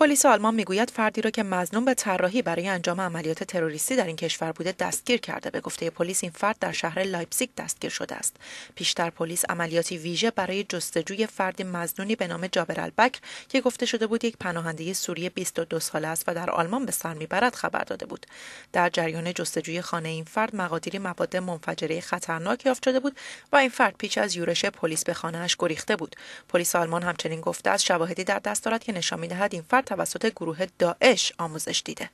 پلیس آلمان میگوید فردی را که مظنون به طراحی برای انجام عملیات تروریستی در این کشور بوده دستگیر کرده به گفته پلیس این فرد در شهر لایپزیگ دستگیر شده است پیشتر پلیس عملیاتی ویژه برای جستجوی فردی مزنونی به نام جابر البکر که گفته شده بود یک پناهنده سوری 22 ساله است و در آلمان به سر میبرد خبر داده بود در جریان جستجوی خانه این فرد مقادیری مواد منفجره خطرناک یافت شده بود و این فرد پیش از یورش پلیس به خانهاش گریخته بود پلیس آلمان همچنین گفته است شواهدی در دست دارد که نشان میدهد این فرد توسط گروه داعش آموزش دیده